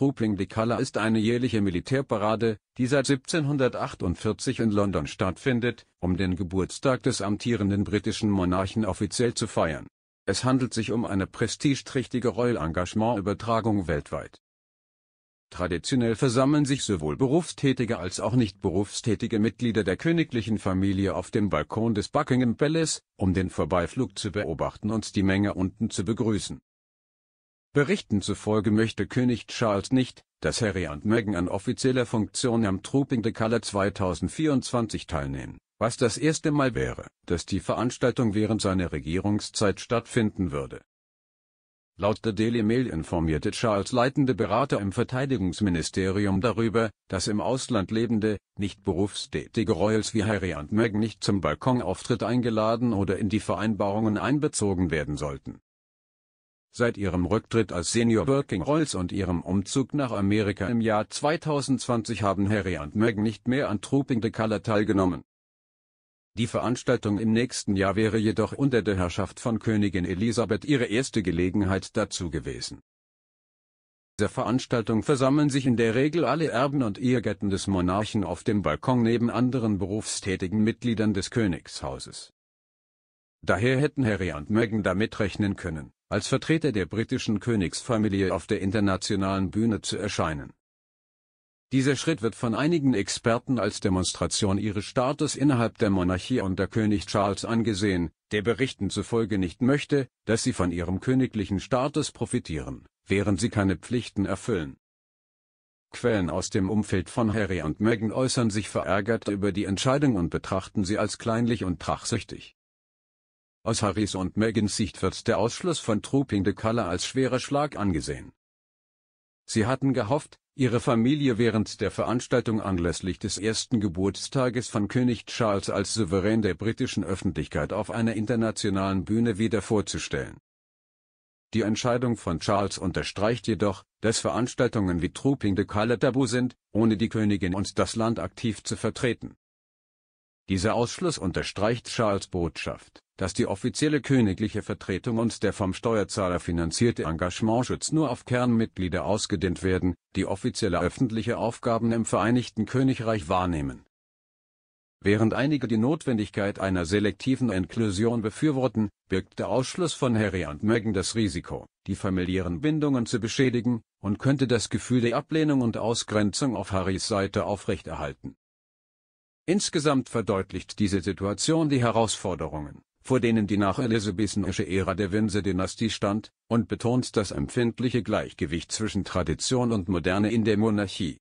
Trooping the Colour ist eine jährliche Militärparade, die seit 1748 in London stattfindet, um den Geburtstag des amtierenden britischen Monarchen offiziell zu feiern. Es handelt sich um eine prestigeträchtige Royal Engagement-Übertragung weltweit. Traditionell versammeln sich sowohl berufstätige als auch nicht berufstätige Mitglieder der königlichen Familie auf dem Balkon des Buckingham Palace, um den Vorbeiflug zu beobachten und die Menge unten zu begrüßen Berichten zufolge möchte König Charles nicht, dass Harry und Meghan an offizieller Funktion am Trooping the Color 2024 teilnehmen, was das erste Mal wäre, dass die Veranstaltung während seiner Regierungszeit stattfinden würde. Laut der Daily Mail informierte Charles leitende Berater im Verteidigungsministerium darüber, dass im Ausland lebende, nicht berufstätige Royals wie Harry und Meghan nicht zum Balkonauftritt eingeladen oder in die Vereinbarungen einbezogen werden sollten Seit ihrem Rücktritt als Senior Working Rolls und ihrem Umzug nach Amerika im Jahr 2020 haben Harry und Meghan nicht mehr an Trooping the Color teilgenommen. Die Veranstaltung im nächsten Jahr wäre jedoch unter der Herrschaft von Königin Elisabeth ihre erste Gelegenheit dazu gewesen. Der Veranstaltung versammeln sich in der Regel alle Erben und Ehegatten des Monarchen auf dem Balkon neben anderen berufstätigen Mitgliedern des Königshauses. Daher hätten Harry und Meghan damit rechnen können als Vertreter der britischen Königsfamilie auf der internationalen Bühne zu erscheinen. Dieser Schritt wird von einigen Experten als Demonstration ihres Status innerhalb der Monarchie unter König Charles angesehen, der Berichten zufolge nicht möchte, dass sie von ihrem königlichen Status profitieren, während sie keine Pflichten erfüllen. Quellen aus dem Umfeld von Harry und Meghan äußern sich verärgert über die Entscheidung und betrachten sie als kleinlich und trachsüchtig. Aus Harrys und Megans Sicht wird der Ausschluss von Trooping the Color als schwerer Schlag angesehen. Sie hatten gehofft, ihre Familie während der Veranstaltung anlässlich des ersten Geburtstages von König Charles als Souverän der britischen Öffentlichkeit auf einer internationalen Bühne wieder vorzustellen. Die Entscheidung von Charles unterstreicht jedoch, dass Veranstaltungen wie Trooping the Color tabu sind, ohne die Königin und das Land aktiv zu vertreten. Dieser Ausschluss unterstreicht Charles' Botschaft dass die offizielle königliche Vertretung und der vom Steuerzahler finanzierte Engagementschutz nur auf Kernmitglieder ausgedehnt werden, die offizielle öffentliche Aufgaben im Vereinigten Königreich wahrnehmen. Während einige die Notwendigkeit einer selektiven Inklusion befürworten, birgt der Ausschluss von Harry und Meghan das Risiko, die familiären Bindungen zu beschädigen, und könnte das Gefühl der Ablehnung und Ausgrenzung auf Harrys Seite aufrechterhalten. Insgesamt verdeutlicht diese Situation die Herausforderungen, vor denen die nach nachelisabethenische Ära der Windsor-Dynastie stand, und betont das empfindliche Gleichgewicht zwischen Tradition und Moderne in der Monarchie